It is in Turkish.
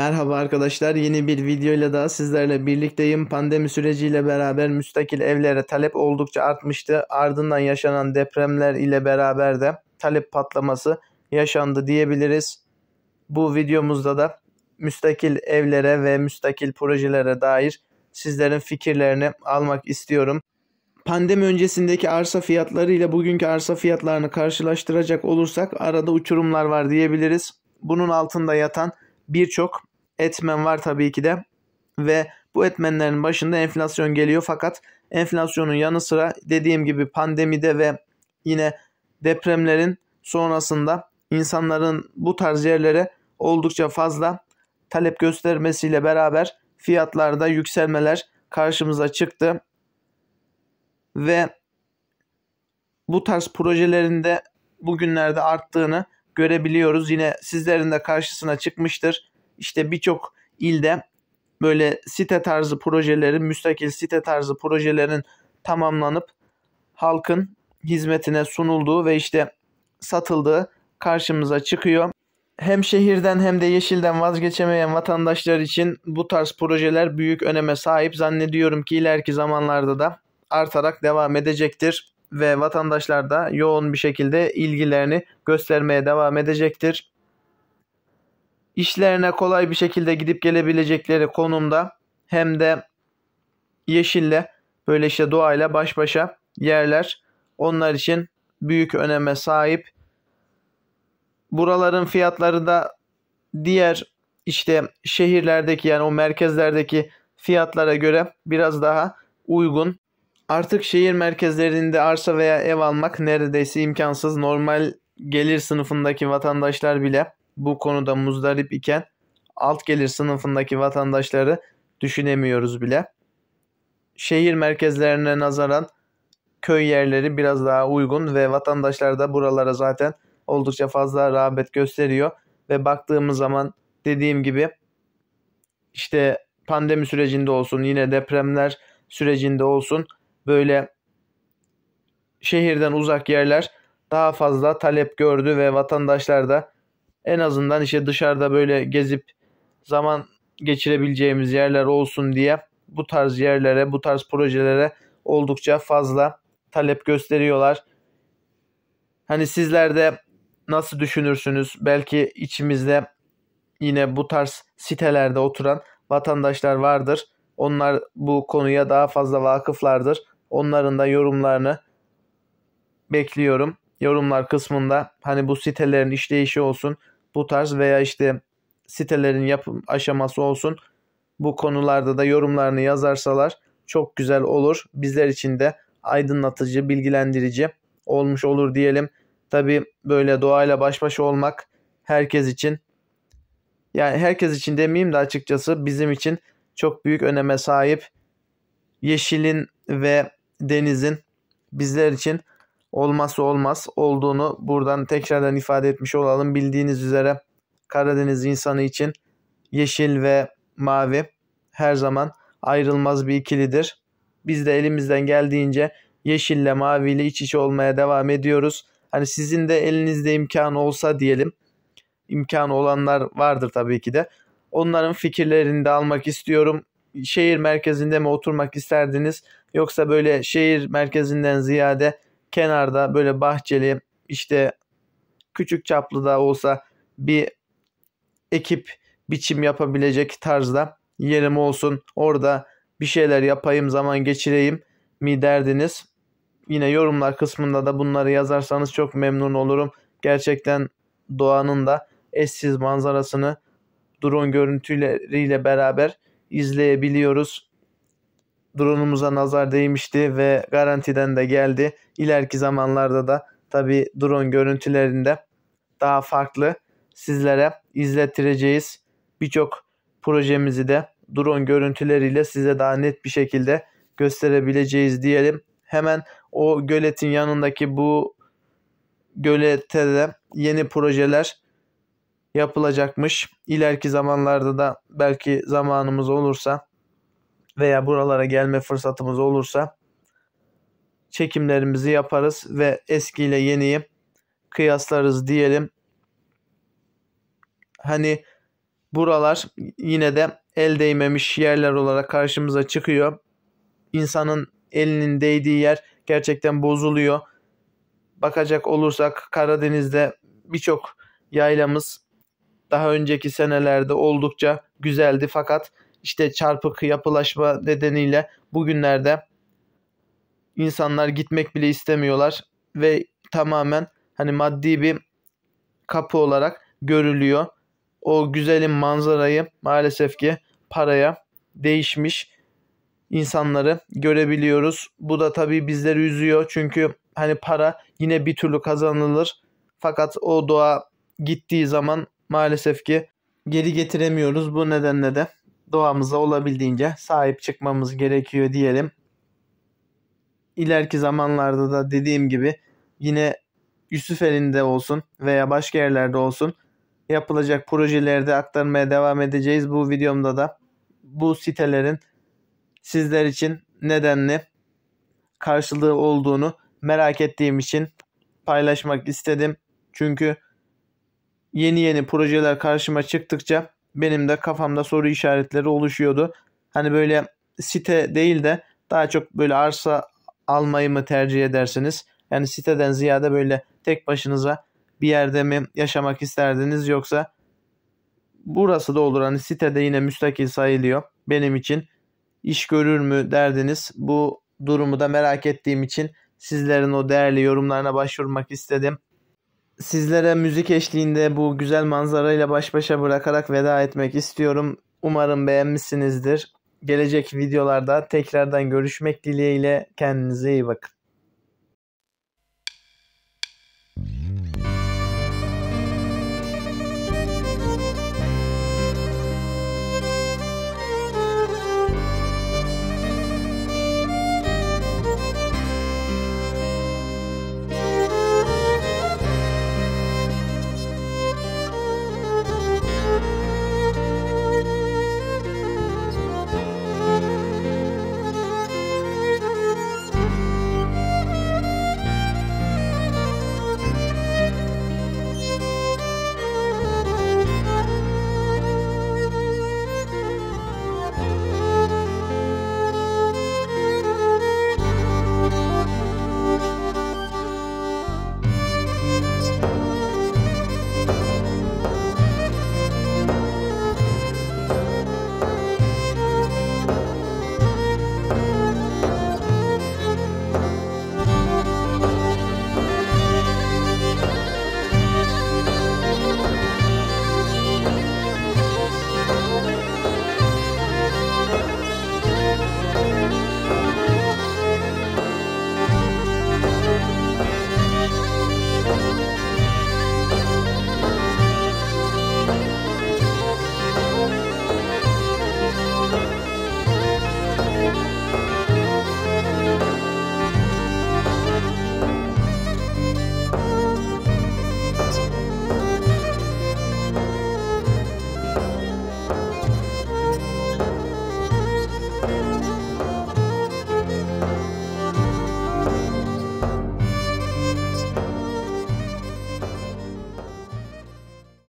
Merhaba arkadaşlar yeni bir videoyla daha sizlerle birlikteyim. Pandemi süreciyle beraber müstakil evlere talep oldukça artmıştı. Ardından yaşanan depremler ile beraber de talep patlaması yaşandı diyebiliriz. Bu videomuzda da müstakil evlere ve müstakil projelere dair sizlerin fikirlerini almak istiyorum. Pandemi öncesindeki arsa fiyatları ile bugünkü arsa fiyatlarını karşılaştıracak olursak arada uçurumlar var diyebiliriz. Bunun altında yatan birçok etmen var tabii ki de ve bu etmenlerin başında enflasyon geliyor fakat enflasyonun yanı sıra dediğim gibi pandemide ve yine depremlerin sonrasında insanların bu tarz yerlere oldukça fazla talep göstermesiyle beraber fiyatlarda yükselmeler karşımıza çıktı. Ve bu tarz projelerinde bugünlerde arttığını görebiliyoruz. Yine sizlerin de karşısına çıkmıştır. İşte birçok ilde böyle site tarzı projelerin, müstakil site tarzı projelerin tamamlanıp halkın hizmetine sunulduğu ve işte satıldığı karşımıza çıkıyor. Hem şehirden hem de yeşilden vazgeçemeyen vatandaşlar için bu tarz projeler büyük öneme sahip. Zannediyorum ki ileriki zamanlarda da artarak devam edecektir ve vatandaşlar da yoğun bir şekilde ilgilerini göstermeye devam edecektir. İşlerine kolay bir şekilde gidip gelebilecekleri konumda hem de yeşille böyle işte doğayla baş başa yerler onlar için büyük öneme sahip. Buraların fiyatları da diğer işte şehirlerdeki yani o merkezlerdeki fiyatlara göre biraz daha uygun. Artık şehir merkezlerinde arsa veya ev almak neredeyse imkansız. Normal gelir sınıfındaki vatandaşlar bile bu konuda muzdarip iken alt gelir sınıfındaki vatandaşları düşünemiyoruz bile. Şehir merkezlerine nazaran köy yerleri biraz daha uygun ve vatandaşlar da buralara zaten oldukça fazla rağbet gösteriyor ve baktığımız zaman dediğim gibi işte pandemi sürecinde olsun yine depremler sürecinde olsun böyle şehirden uzak yerler daha fazla talep gördü ve vatandaşlar da en azından işte dışarıda böyle gezip zaman geçirebileceğimiz yerler olsun diye bu tarz yerlere, bu tarz projelere oldukça fazla talep gösteriyorlar. Hani sizler de nasıl düşünürsünüz? Belki içimizde yine bu tarz sitelerde oturan vatandaşlar vardır. Onlar bu konuya daha fazla vakıflardır. Onların da yorumlarını bekliyorum. Yorumlar kısmında hani bu sitelerin işleyişi olsun, bu tarz veya işte sitelerin yapım aşaması olsun. Bu konularda da yorumlarını yazarsalar çok güzel olur. Bizler için de aydınlatıcı, bilgilendirici olmuş olur diyelim. Tabi böyle doğayla baş başa olmak herkes için yani herkes için demeyeyim de açıkçası bizim için çok büyük öneme sahip. Yeşilin ve denizin bizler için olmazsa olmaz olduğunu buradan tekrardan ifade etmiş olalım. Bildiğiniz üzere Karadeniz insanı için yeşil ve mavi her zaman ayrılmaz bir ikilidir. Biz de elimizden geldiğince yeşille maviyle iç içe olmaya devam ediyoruz. Hani sizin de elinizde imkan olsa diyelim. İmkan olanlar vardır tabii ki de. Onların fikirlerini de almak istiyorum şehir merkezinde mi oturmak isterdiniz? Yoksa böyle şehir merkezinden ziyade kenarda böyle bahçeli işte küçük çaplı da olsa bir ekip biçim yapabilecek tarzda yerim olsun orada bir şeyler yapayım zaman geçireyim mi derdiniz? Yine yorumlar kısmında da bunları yazarsanız çok memnun olurum. Gerçekten doğanın da eşsiz manzarasını drone görüntüleriyle beraber izleyebiliyoruz. Drone'umuza nazar değmişti ve garantiden de geldi. İleriki zamanlarda da tabi drone görüntülerinde daha farklı sizlere izlettireceğiz. Birçok projemizi de drone görüntüleriyle size daha net bir şekilde gösterebileceğiz diyelim. Hemen o göletin yanındaki bu gölete de yeni projeler yapılacakmış. İleriki zamanlarda da belki zamanımız olursa veya buralara gelme fırsatımız olursa çekimlerimizi yaparız ve eskiyle yeniyi kıyaslarız diyelim. Hani buralar yine de el değmemiş yerler olarak karşımıza çıkıyor. İnsanın elinin değdiği yer gerçekten bozuluyor. Bakacak olursak Karadeniz'de birçok yaylamız daha önceki senelerde oldukça güzeldi fakat işte çarpık yapılaşma nedeniyle bugünlerde insanlar gitmek bile istemiyorlar ve tamamen hani maddi bir kapı olarak görülüyor. O güzelim manzarayı maalesef ki paraya değişmiş insanları görebiliyoruz. Bu da tabii bizleri üzüyor çünkü hani para yine bir türlü kazanılır fakat o doğa gittiği zaman maalesef ki geri getiremiyoruz. Bu nedenle de doğamıza olabildiğince sahip çıkmamız gerekiyor diyelim. İleriki zamanlarda da dediğim gibi yine Yusuf elinde olsun veya başka yerlerde olsun yapılacak projelerde aktarmaya devam edeceğiz. Bu videomda da bu sitelerin sizler için nedenli karşılığı olduğunu merak ettiğim için paylaşmak istedim. Çünkü yeni yeni projeler karşıma çıktıkça benim de kafamda soru işaretleri oluşuyordu. Hani böyle site değil de daha çok böyle arsa almayı mı tercih edersiniz? Yani siteden ziyade böyle tek başınıza bir yerde mi yaşamak isterdiniz yoksa burası da olur hani sitede yine müstakil sayılıyor benim için iş görür mü derdiniz. Bu durumu da merak ettiğim için sizlerin o değerli yorumlarına başvurmak istedim sizlere müzik eşliğinde bu güzel manzarayla baş başa bırakarak veda etmek istiyorum. Umarım beğenmişsinizdir. Gelecek videolarda tekrardan görüşmek dileğiyle kendinize iyi bakın.